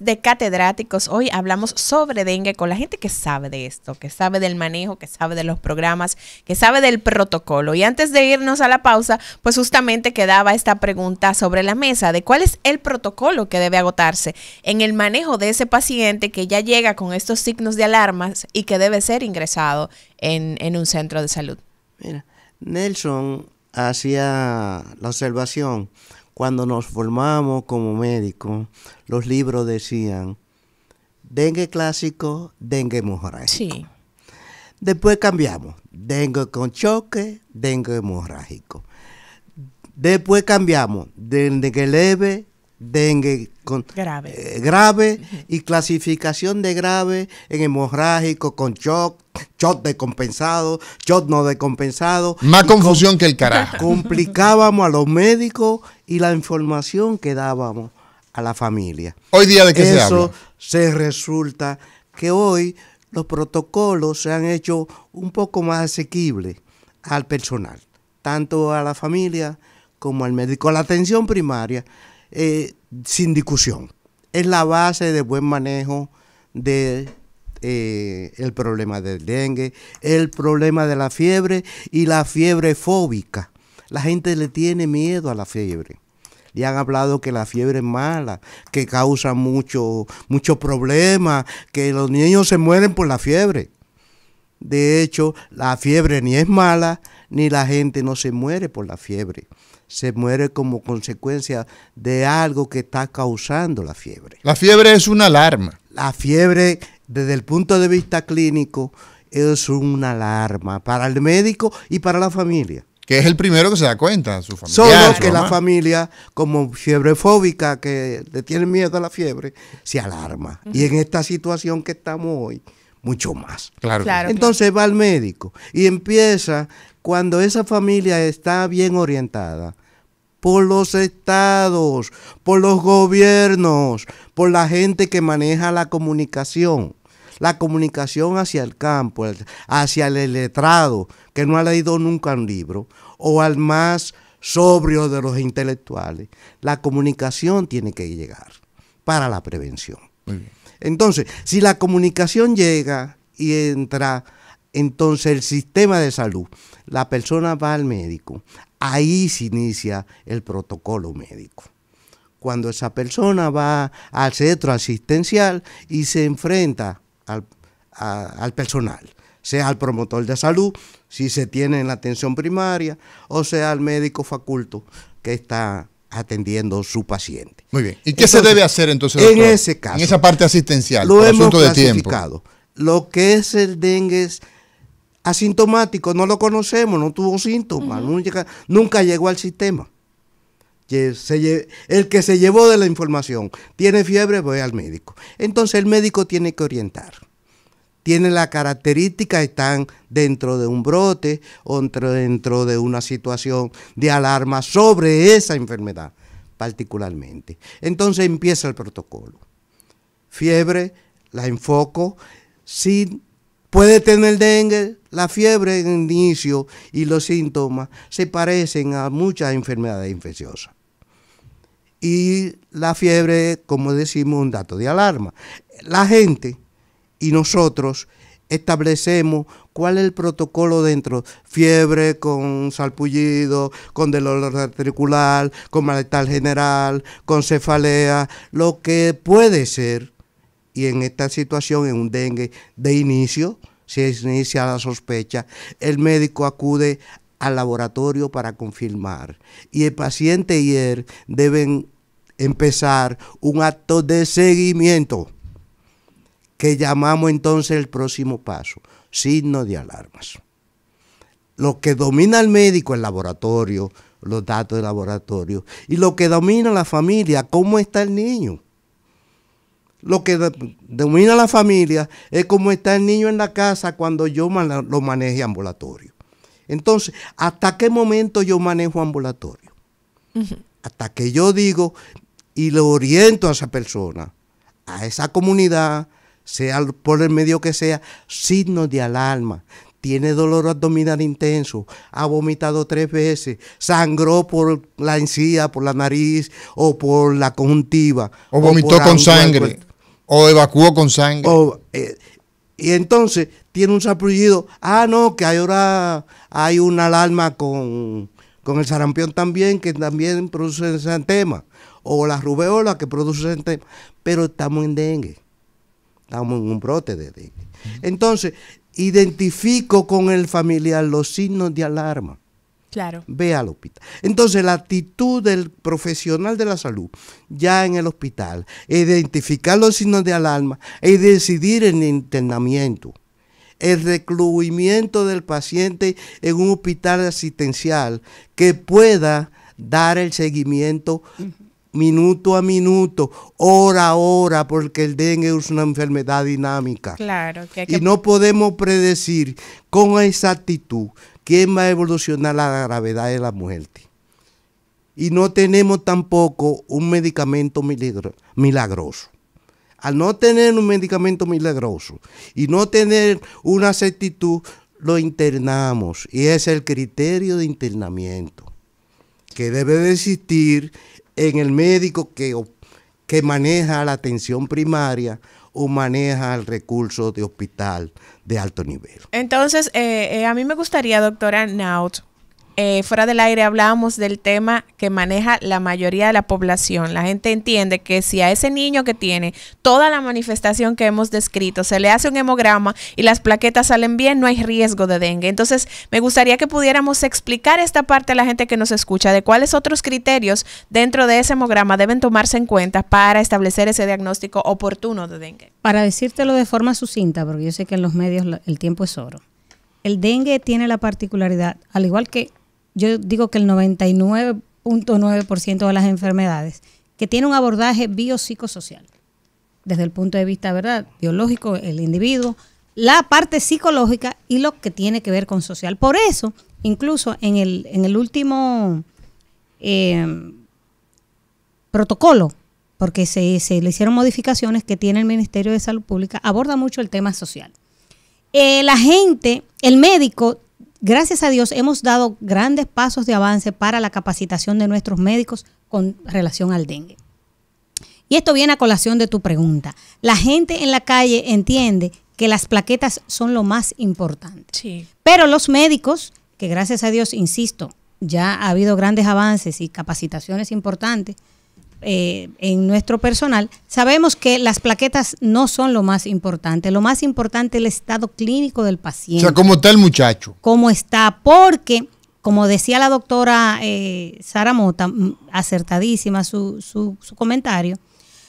de catedráticos. Hoy hablamos sobre dengue con la gente que sabe de esto, que sabe del manejo, que sabe de los programas, que sabe del protocolo. Y antes de irnos a la pausa, pues justamente quedaba esta pregunta sobre la mesa de cuál es el protocolo que debe agotarse en el manejo de ese paciente que ya llega con estos signos de alarmas y que debe ser ingresado en, en un centro de salud. Mira, Nelson hacía la observación cuando nos formamos como médicos, los libros decían dengue clásico, dengue hemorrágico. Después cambiamos, dengue con choque, dengue hemorrágico. Después cambiamos, dengue leve, dengue grave. Eh, grave y clasificación de grave en hemorrágico, con shock, shock descompensado, shock no descompensado. Más confusión que el carajo. Complicábamos a los médicos y la información que dábamos a la familia. Hoy día de qué se habla. Eso se resulta que hoy los protocolos se han hecho un poco más asequibles al personal, tanto a la familia como al médico. La atención primaria eh, sin discusión. Es la base de buen manejo del eh, el problema del dengue, el problema de la fiebre y la fiebre fóbica. La gente le tiene miedo a la fiebre. Le han hablado que la fiebre es mala, que causa mucho, mucho problemas, que los niños se mueren por la fiebre. De hecho, la fiebre ni es mala, ni la gente no se muere por la fiebre se muere como consecuencia de algo que está causando la fiebre. La fiebre es una alarma. La fiebre, desde el punto de vista clínico, es una alarma para el médico y para la familia. Que es el primero que se da cuenta, su familia. Solo que la familia, como fiebre fóbica, que le tiene miedo a la fiebre, se alarma. Y en esta situación que estamos hoy, mucho más. Claro. Entonces va al médico y empieza cuando esa familia está bien orientada por los estados, por los gobiernos, por la gente que maneja la comunicación la comunicación hacia el campo, hacia el letrado, que no ha leído nunca un libro, o al más sobrio de los intelectuales. La comunicación tiene que llegar para la prevención. Muy bien. Entonces, si la comunicación llega y entra, entonces el sistema de salud, la persona va al médico, ahí se inicia el protocolo médico. Cuando esa persona va al centro asistencial y se enfrenta al, personal, sea al promotor de salud, si se tiene en la atención primaria, o sea al médico faculto que está atendiendo su paciente. Muy bien. ¿Y qué se debe hacer entonces? en ese caso. En esa parte asistencial. Lo hemos asunto tiempo. Lo que es el dengue asintomático, no lo conocemos, no tuvo síntomas, nunca, llegó al sistema. el que se llevó de la información tiene fiebre, voy al médico. Entonces el médico tiene que orientar tienen la característica, están dentro de un brote o dentro de una situación de alarma sobre esa enfermedad particularmente. Entonces empieza el protocolo. Fiebre, la enfoco. Si puede tener dengue, la fiebre en inicio y los síntomas se parecen a muchas enfermedades infecciosas. Y la fiebre, como decimos, un dato de alarma. La gente y nosotros establecemos cuál es el protocolo dentro. Fiebre con salpullido, con dolor articular, con malestar general, con cefalea, lo que puede ser. Y en esta situación, en un dengue de inicio, se inicia la sospecha, el médico acude al laboratorio para confirmar. Y el paciente y él deben empezar un acto de seguimiento que llamamos entonces el próximo paso, signo de alarmas. Lo que domina el médico, el laboratorio, los datos del laboratorio, y lo que domina la familia, cómo está el niño. Lo que domina la familia es cómo está el niño en la casa cuando yo lo maneje ambulatorio. Entonces, ¿hasta qué momento yo manejo ambulatorio? Hasta que yo digo y le oriento a esa persona, a esa comunidad, sea por el medio que sea, signos de alarma. Tiene dolor abdominal intenso, ha vomitado tres veces, sangró por la encía, por la nariz o por la conjuntiva. O vomitó con sangre, o evacuó con sangre. Eh, y entonces tiene un sarpullido. Ah, no, que ahora hay una alarma con, con el sarampión también, que también produce santema, O la rubeola que produce ese Pero estamos en dengue. Estamos en un brote de dengue. Entonces, identifico con el familiar los signos de alarma. Claro. Ve al hospital. Entonces, la actitud del profesional de la salud, ya en el hospital, identificar los signos de alarma y decidir el internamiento, el recluimiento del paciente en un hospital asistencial que pueda dar el seguimiento minuto a minuto, hora a hora, porque el dengue es una enfermedad dinámica. Y no podemos predecir con exactitud quién va a evolucionar la gravedad de la muerte. Y no tenemos tampoco un medicamento milagroso. Al no tener un medicamento milagroso y no tener una certitud lo internamos. Y es el criterio de internamiento que debe de existir en el médico que, que maneja la atención primaria o maneja el recurso de hospital de alto nivel. Entonces, eh, eh, a mí me gustaría, doctora Naut, eh, fuera del aire hablábamos del tema que maneja la mayoría de la población. La gente entiende que si a ese niño que tiene toda la manifestación que hemos descrito se le hace un hemograma y las plaquetas salen bien, no hay riesgo de dengue. Entonces, me gustaría que pudiéramos explicar esta parte a la gente que nos escucha de cuáles otros criterios dentro de ese hemograma deben tomarse en cuenta para establecer ese diagnóstico oportuno de dengue. Para decírtelo de forma sucinta, porque yo sé que en los medios el tiempo es oro. El dengue tiene la particularidad, al igual que yo digo que el 99.9% de las enfermedades, que tiene un abordaje biopsicosocial, desde el punto de vista, ¿verdad?, biológico, el individuo, la parte psicológica y lo que tiene que ver con social. Por eso, incluso en el, en el último em, protocolo, porque se, se le hicieron modificaciones que tiene el Ministerio de Salud Pública, aborda mucho el tema social. Eh, la gente, el médico Gracias a Dios hemos dado grandes pasos de avance para la capacitación de nuestros médicos con relación al dengue. Y esto viene a colación de tu pregunta. La gente en la calle entiende que las plaquetas son lo más importante. Pero los médicos, que gracias a Dios, insisto, ya ha habido grandes avances y capacitaciones importantes, eh, en nuestro personal, sabemos que las plaquetas no son lo más importante. Lo más importante es el estado clínico del paciente. O sea, cómo está el muchacho. Cómo está, porque, como decía la doctora eh, Sara Mota, acertadísima su, su, comentario,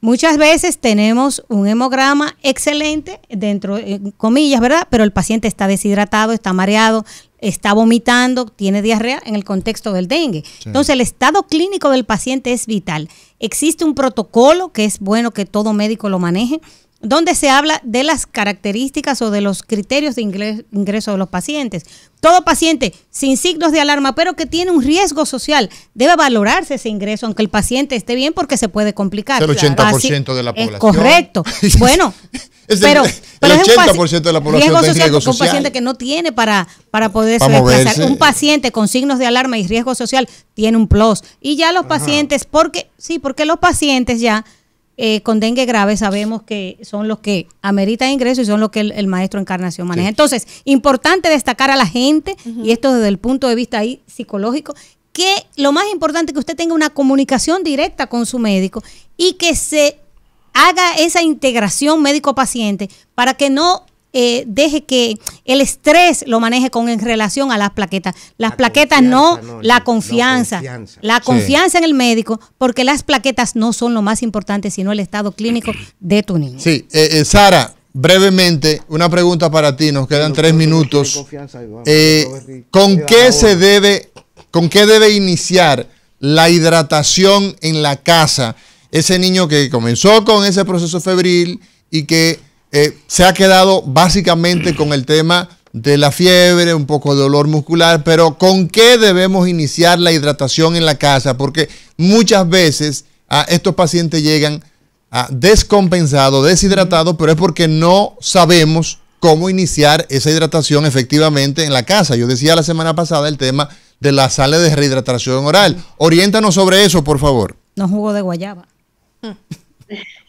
muchas veces tenemos un hemograma excelente, dentro, de comillas, ¿verdad? Pero el paciente está deshidratado, está mareado, está vomitando, tiene diarrea en el contexto del dengue. Entonces, el estado clínico del paciente es vital. Existe un protocolo que es bueno que todo médico lo maneje donde se habla de las características o de los criterios de ingreso de los pacientes. Todo paciente sin signos de alarma, pero que tiene un riesgo social, debe valorarse ese ingreso, aunque el paciente esté bien, porque se puede complicar. El 80% de la población. Es correcto. Bueno, el, el 80% de la población riesgo social, riesgo social. un paciente que no tiene para, para poder Un paciente con signos de alarma y riesgo social tiene un plus. Y ya los pacientes, porque sí, porque los pacientes ya eh, con dengue grave sabemos que son los que ameritan ingresos y son los que el, maestro Encarnación maneja. Entonces, importante destacar a la gente, y esto desde el punto de vista ahí psicológico, que lo más importante es que usted tenga una comunicación directa con su médico y que se haga esa integración médico-paciente para que no eh, deje que el estrés lo maneje con en relación a las plaquetas. Las plaquetas no, la confianza. La confianza en el médico, porque las plaquetas no son lo más importante, sino el estado clínico de tu niño. Sí, eh, eh, Sara, brevemente, una pregunta para ti, nos quedan tres minutos. ¿Con qué se debe, con qué debe iniciar la hidratación en la casa? Ese niño que comenzó con ese proceso febril y que eh, se ha quedado básicamente con el tema de la fiebre, un poco de dolor muscular, pero ¿con qué debemos iniciar la hidratación en la casa? Porque muchas veces a ah, estos pacientes llegan a ah, descompensado, deshidratado, pero es porque no sabemos cómo iniciar esa hidratación efectivamente en la casa. Yo decía la semana pasada el tema de la sala de rehidratación oral. Oriéntanos sobre eso, por favor. No jugo de guayaba.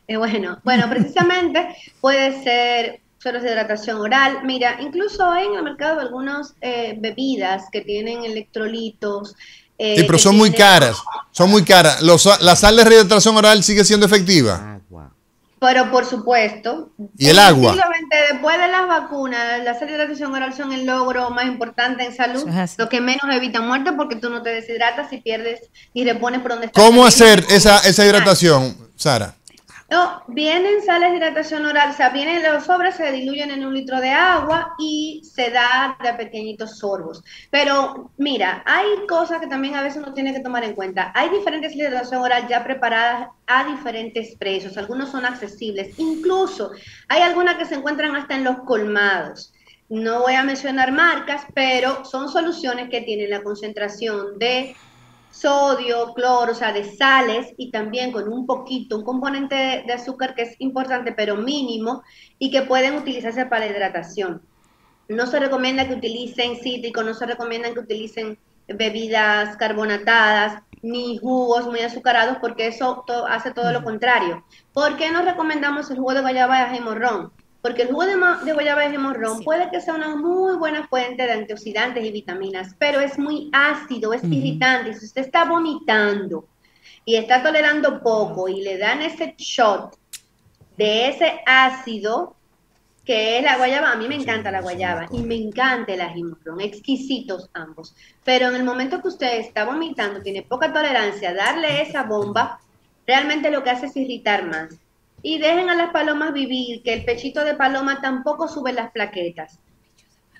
Eh, bueno, bueno, precisamente puede ser sueros de hidratación oral. Mira, incluso hay en el mercado algunas eh, bebidas que tienen electrolitos. Eh, sí, pero son muy caras. Son muy caras. la sal de rehidratación oral sigue siendo efectiva. Pero por supuesto. Y el agua. Después de las vacunas, la sal de hidratación oral son el logro más importante en salud. Lo que menos evita muerte porque tú no te deshidratas y pierdes y repones por donde estás. ¿Cómo hacer esa, esa hidratación, Sara? No, vienen sales de hidratación oral, o sea, vienen los sobres, se diluyen en un litro de agua y se da de pequeñitos sorbos. Pero mira, hay cosas que también a veces uno tiene que tomar en cuenta. Hay diferentes hidratación oral ya preparadas a diferentes precios, algunos son accesibles, incluso hay algunas que se encuentran hasta en los colmados. No voy a mencionar marcas, pero son soluciones que tienen la concentración de sodio, cloro, o sea, de sales y también con un poquito, un componente de, azúcar que es importante pero mínimo y que pueden utilizarse para hidratación. No se recomienda que utilicen cítrico, no se recomienda que utilicen bebidas carbonatadas ni jugos muy azucarados porque eso hace todo lo contrario. ¿Por qué no recomendamos el jugo de guayaba y morrón? porque el jugo de, guayaba de morrón puede que sea una muy buena fuente de antioxidantes y vitaminas, pero es muy ácido, es Y irritante. Si usted está vomitando y está tolerando poco y le dan ese shot de ese ácido que es la guayaba, a mí me encanta la guayaba y me encanta el morrón, exquisitos ambos. Pero en el momento que usted está vomitando, tiene poca tolerancia, darle esa bomba, realmente lo que hace es irritar más. Y dejen a las palomas vivir, que el pechito de paloma tampoco sube las plaquetas.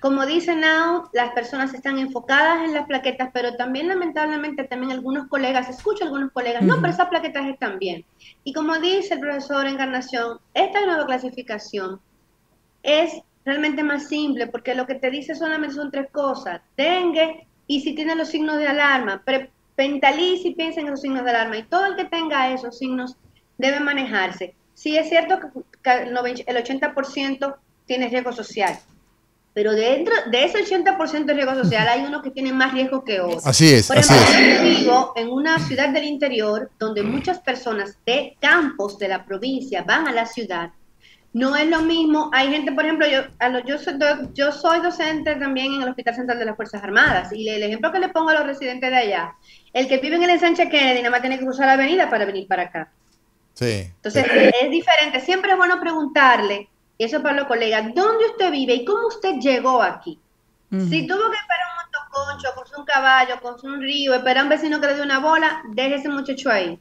Como dice Now, las personas están enfocadas en las plaquetas, pero también lamentablemente también algunos colegas, escucho a algunos colegas, no, pero esas plaquetas están bien. Y como dice el profesor Encarnación, esta nueva clasificación es realmente más simple, porque lo que te dice solamente son tres cosas, dengue y si tiene los signos de alarma, pero y piensa en los signos de alarma y todo el que tenga esos signos debe manejarse. Sí es cierto que el 80% tiene riesgo social, pero dentro de ese 80% de riesgo social hay unos que tienen más riesgo que otros. Así es. Por ejemplo, yo vivo en una ciudad del interior donde muchas personas de campos de la provincia van a la ciudad. No es lo mismo, hay gente, por ejemplo, yo, yo, soy, docente también en el Hospital Central de las Fuerzas Armadas y el ejemplo que le pongo a los residentes de allá, el que vive en el ensanche Kennedy nada más tiene que cruzar la avenida para venir para acá. Entonces, es diferente. Siempre es bueno preguntarle, y eso para los colegas, ¿dónde usted vive y cómo usted llegó aquí? Si tuvo que esperar un motoconcho, con un caballo, con un río, esperar a un vecino que le dio una bola, deje ese muchacho ahí.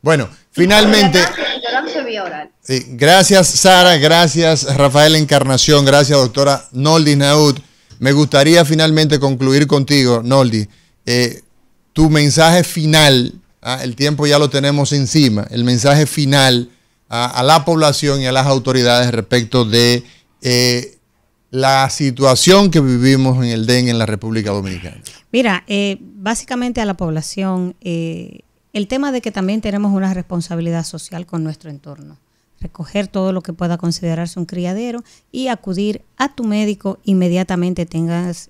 Bueno, finalmente. gracias, Sara. Gracias, Rafael Encarnación. Gracias, doctora Noldi Naud. Me gustaría finalmente concluir contigo, Noldi. Eh, tu mensaje final Ah, el tiempo ya lo tenemos encima, el mensaje final ah, a, la población y a las autoridades respecto de eh, la situación que vivimos en el DEN en la República Dominicana. Mira, eh, básicamente a la población, eh, el tema de que también tenemos una responsabilidad social con nuestro entorno recoger todo lo que pueda considerarse un criadero y acudir a tu médico inmediatamente tengas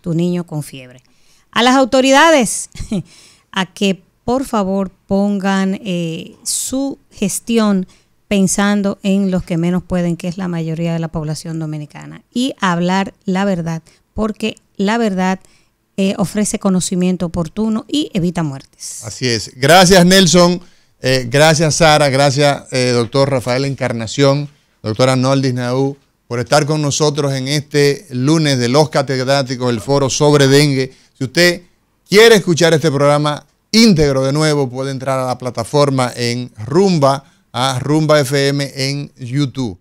tu niño con fiebre. A las autoridades, a que por favor pongan eh, su gestión pensando en los que menos pueden, que es la mayoría de la población dominicana, y hablar la verdad, porque la verdad eh, ofrece conocimiento oportuno y evita muertes. Así es. Gracias Nelson, eh, gracias Sara, gracias doctor Rafael Encarnación, doctora Noldis Naú, por estar con nosotros en este lunes de los catedráticos el foro sobre dengue. Si usted quiere escuchar este programa, íntegro de nuevo puede entrar a la plataforma en Rumba, a ah, Rumba FM en YouTube.